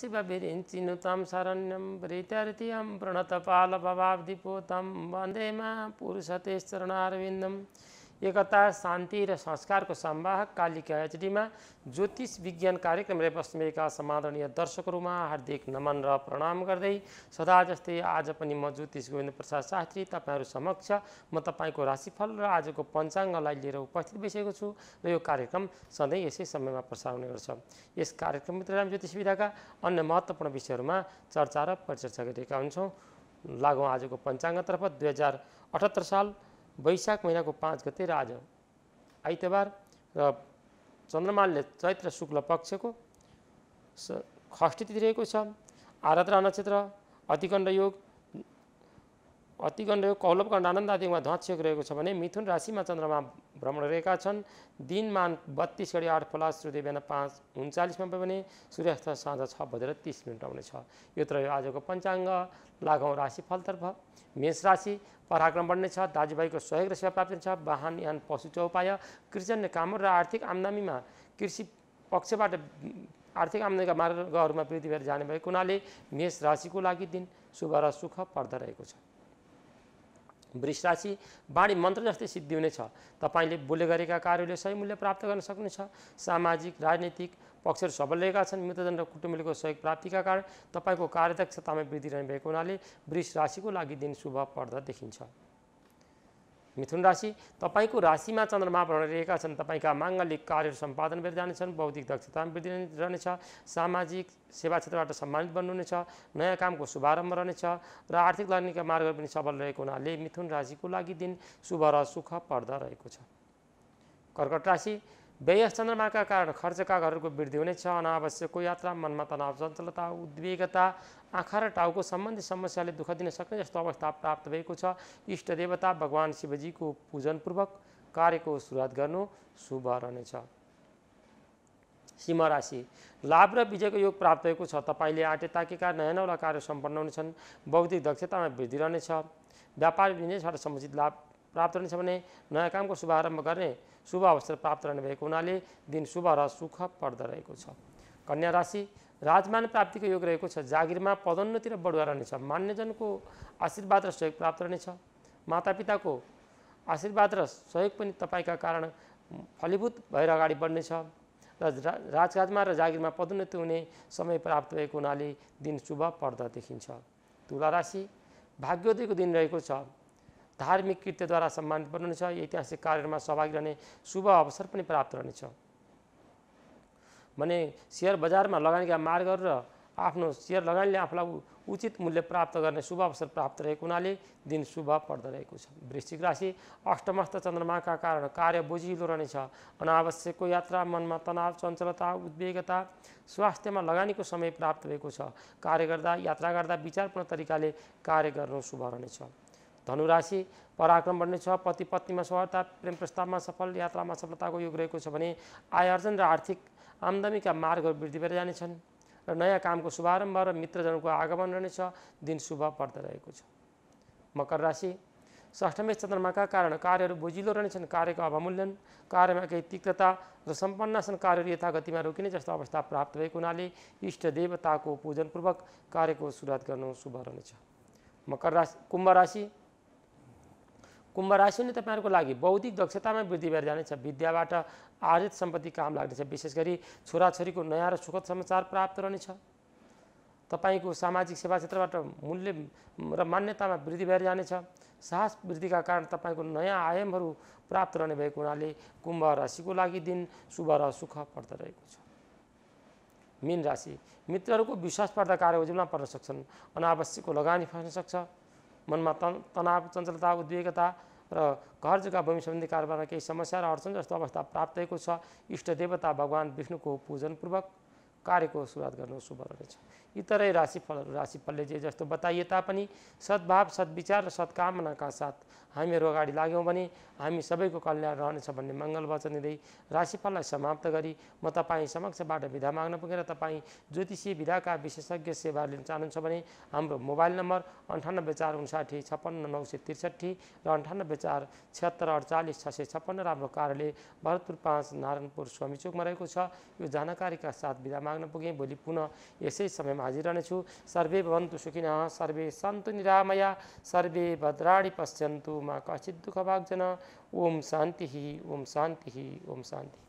शिवभिरिञ्चिनुतं शरण्यं प्रीत्यर्थियं प्रणतपालभवाब्धिपूतं वन्दे मा पुरुषते शरणारविन्दम् एकता शान्ति र संस्कारको सम्वाहक कालिका एचडीमा ज्योतिष विज्ञान कार्यक्रम रेपश्चिमेका समादरणीय दर्शकहरूमा हार्दिक नमन र प्रणाम गर्दै सदा जस्तै आज पनि म ज्योतिष गोविन्द प्रसाद शास्त्री तपाईँहरू समक्ष म तपाईँको राशिफल र आजको पञ्चाङ्गलाई लिएर उपस्थित भइसकेको छु र यो कार्यक्रम सधैँ यसै समयमा प्रसार हुने गर्छ यस कार्यक्रमभित्र हामी ज्योतिष विधाका अन्य महत्त्वपूर्ण विषयहरूमा चर्चा र परिचर्चा गरिरहेका हुन्छौँ लागौँ आजको पञ्चाङ्गतर्फ दुई हजार अठहत्तर साल वैशाख महिनाको पाँच गते राज़ आज आइतबार र चन्द्रमाले चैत्र शुक्ल पक्षको स खष्टी छ आराधना नक्षत्र अतिकण्ड योग अतिगण रहेको कौलभगण आनन्द आदिमा ध्वाक्षयोग रहेको छ भने मिथुन राशिमा चन्द्रमा भ्रमण रहेका छन् दिनमान बत्तिस घडी आठ पला सूर्य बिहान पाँच उन्चालिसमा भयो भने सूर्यास्त साँझ छ बजेर तिस मिनट आउनेछ यो त रह्यो आजको पञ्चाङ्ग लागौँ राशिफलतर्फ मेष राशि पराक्रम बढ्ने छ दाजुभाइको सहयोग र सेवा प्राप्त छ वाहन यान पशु चौपाय कृषि काम र आर्थिक आमदामीमा कृषि पक्षबाट आर्थिक आमदानीका मार्गहरूमा वृद्धि भएर जाने भएको हुनाले मेष राशिको लागि दिन शुभ र सुख पर्दो रहेको छ वृष राशि बाणी मन्त्र जस्तै सिद्धि हुनेछ तपाईँले बोले गरेका कार्यले सही मूल्य प्राप्त गर्न सक्नुहुन्छ सामाजिक राजनीतिक पक्षहरू सबल रहेका छन् मित्रजन र कुटुम्बीको सहयोग प्राप्तिका कारण तपाईँको कार्यदक्षतामा वृद्धि रहने भएको हुनाले वृष राशिको लागि दिन शुभ पर्दा देखिन्छ मिथुन राशि तपाईँको राशिमा चन्द्रमा रहेका छन् तपाईँका माङ्गलिक कार्यहरू सम्पादन भएर जानेछन् बौद्धिक दक्षतामा वृद्धि रहनेछ सामाजिक सेवा क्षेत्रबाट सम्मानित बन्नुहुनेछ नयाँ कामको शुभारम्भ रहनेछ र आर्थिक लगानीका मार्गहरू पनि सबल रहेको हुनाले मिथुन राशिको लागि दिन शुभ र सुख पर्दा रहेको छ कर्कट राशि व्यय चन्द्रमाका कारण खर्चका घरहरूको वृद्धि हुनेछ अनावश्यकको यात्रा मनमा तनाव चञ्चलता उद्वेगता आँखा र टाउको सम्बन्धी समस्याले दुःख दिन सक्ने जस्तो अवस्था प्राप्त भएको छ इष्ट देवता भगवान् शिवजीको पूजनपूर्वक कार्यको सुरुवात गर्नु शुभ रहनेछ सिंह राशि लाभ र विजयको योग प्राप्त भएको छ तपाईँले आँटे ताकेका नयाँ नौला कार्य सम्पन्न हुनेछन् बौद्धिक दक्षतामा वृद्धि रहनेछ व्यापार बिजनेसबाट समुचित लाभ प्राप्त रहनेछ भने नयाँ कामको शुभारम्भ गर्ने शुभ अवसर प्राप्त रहने भएको हुनाले दिन शुभ र सुख पर्दो रहेको छ कन्या राशि राजमान प्राप्तिको योग रहेको छ जागिरमा पदोन्नति र बढुवा रहनेछ मान्यजनको आशीर्वाद र सहयोग प्राप्त रहनेछ मातापिताको आशीर्वाद र सहयोग पनि तपाईँका कारण फलीभूत भएर अगाडि बढ्नेछ र राजकाजमा र जागिरमा पदोन्नति हुने समय प्राप्त भएको हुनाले दिन शुभ पर्दा देखिन्छ तुला राशि भाग्योदयको दिन रहेको छ धार्मिक कृत्यद्वारा सम्मानित बन्नुहुनेछ ऐतिहासिक कार्यमा सहभागी रहने शुभ अवसर पनि प्राप्त रहनेछ भने सेयर बजारमा लगानीका मार्गहरू र आफ्नो सेयर लगानीले आफूलाई उचित मूल्य प्राप्त गर्ने शुभ अवसर प्राप्त रहेको हुनाले दिन शुभ रहेको छ वृश्चिक राशि अष्टमस्त चन्द्रमाका कारण कार्य बोझिलो रहनेछ अनावश्यकको यात्रा मनमा तनाव चञ्चलता उद्वेगता स्वास्थ्यमा लगानीको समय प्राप्त भएको छ कार्य गर्दा यात्रा गर्दा विचारपूर्ण तरिकाले कार्य गर्नु शुभ रहनेछ धनुराशि पराक्रम बढ्ने छ पति पत्नीमा सहरता प्रेम प्रस्तावमा सफल यात्रामा सफलताको योग रहेको छ भने आय आर्जन र आर्थिक आमदानीका मार्गहरू वृद्धि भएर जानेछन् र नयाँ कामको शुभारम्भ र मित्रजनको आगमन रहनेछ दिन शुभ पर्दो रहेको छ मकर राशि षष्ठमेश चन्द्रमाका कारण कार्यहरू बुझिलो रहनेछन् कार्यको अवमूल्यन कार्यमा केही तिक्तता र छन् कार्यहरू यथागतिमा रोकिने जस्तो अवस्था प्राप्त भएको हुनाले इष्ट देवताको पूजनपूर्वक कार्यको सुरुवात गर्नु शुभ रहनेछ मकर राशि कुम्भ राशि कुम्भ राशि नै तपाईँहरूको लागि बौद्धिक दक्षतामा वृद्धि भएर जानेछ विद्याबाट आर्जित सम्पत्ति काम लाग्नेछ विशेष गरी छोराछोरीको नयाँ र सुखद समाचार प्राप्त रहनेछ तपाईँको सामाजिक सेवा क्षेत्रबाट मूल्य र मान्यतामा वृद्धि भएर जानेछ साहस वृद्धिका कारण तपाईँको नयाँ आयामहरू प्राप्त रहने भएको हुनाले कुम्भ राशिको लागि दिन शुभ र सुख पर्दो रहेको छ मीन राशि मित्रहरूको विश्वासपर्दा कार्य उज्यूमा पर्न सक्छन् अनावश्यकको लगानी फस्न सक्छ मनमा तन तनाव चञ्चलता उद्वेगता र घर जग्गा भूमि सम्बन्धी कारोबारमा केही समस्या र अडचन जस्तो अवस्था प्राप्त भएको छ इष्ट देवता भगवान् विष्णुको पूजनपूर्वक कार्यको सुरुवात गर्नु शुभ रहनेछ इतरै राशिफलहरू राशिफलले जे जस्तो बताइए तापनि सद्भाव सद्विचार र सद्कामनाका साथ हामीहरू अगाडि लाग्यौँ भने हामी सबैको कल्याण रहनेछ भन्ने मङ्गल वचन दिँदै राशिफललाई समाप्त गरी म तपाईँ समक्षबाट विधा माग्न पुगेर तपाईँ ज्योतिषीय विधाका विशेषज्ञ सेवा लिन चाहनुहुन्छ भने हाम्रो मोबाइल नम्बर अन्ठानब्बे चार उन्साठी छप्पन्न नौ सय त्रिसठी र अन्ठानब्बे चार छत्तर अडचालिस छ सय छप्पन्न र हाम्रो कार्यालय भरतपुर पाँच नारायणपुर स्वामीचोकमा रहेको छ यो जानकारीका साथ विधामा माग्न पुगेँ भोलि पुनः इसे यसै समयमा हाजिरहनेछु सर्वे भवन्तु सुखिनः सर्वे सन्तु निरामया सर्वे भद्राणी पश्यन्तु माँ कचित् दुःख भाग्जन ओम शान्ति ओम शान्ति ओम शांति